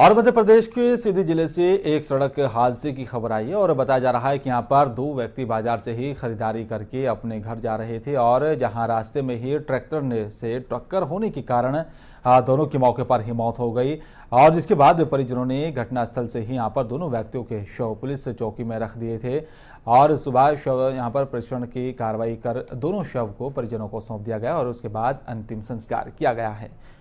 और मध्य प्रदेश के सीधी जिले से एक सड़क हादसे की खबर आई है और बताया जा रहा है कि यहाँ पर दो व्यक्ति बाजार से ही खरीदारी करके अपने घर जा रहे थे और जहाँ रास्ते में ही ट्रैक्टर ने से टक्कर होने के कारण दोनों की मौके पर ही मौत हो गई और जिसके बाद परिजनों ने घटनास्थल से ही यहाँ पर दोनों व्यक्तियों के शव पुलिस चौकी में रख दिए थे और सुबह शव यहाँ पर परीक्षण की कार्रवाई कर दोनों शव को परिजनों को सौंप दिया गया और उसके बाद अंतिम संस्कार किया गया है